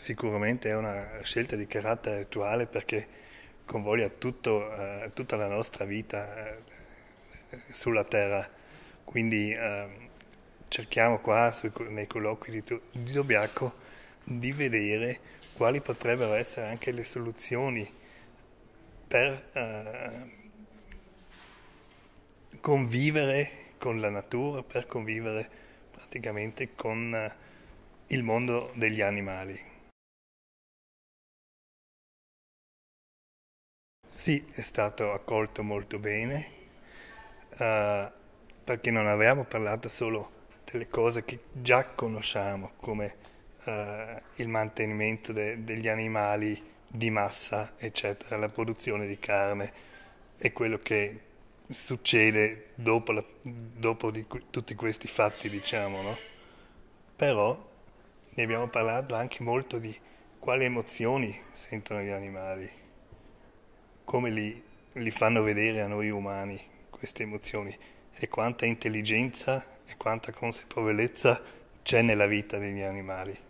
Sicuramente è una scelta di carattere attuale perché convoglia tutto, uh, tutta la nostra vita uh, sulla Terra, quindi uh, cerchiamo qua su, nei colloqui di, di Dobiacco di vedere quali potrebbero essere anche le soluzioni per convivere con la natura, per convivere praticamente con il mondo degli animali. Sì, è stato accolto molto bene, uh, eh, perché non avevamo parlato solo delle cose che già conosciamo, come uh, il mantenimento de degli animali di massa, eccetera, la produzione di carne e quello che succede dopo, la, dopo tutti questi fatti, diciamo, no? Però ne abbiamo parlato anche molto di quali emozioni sentono gli animali come li, li fanno vedere a noi umani queste emozioni e quanta intelligenza e quanta consapevolezza c'è nella vita degli animali.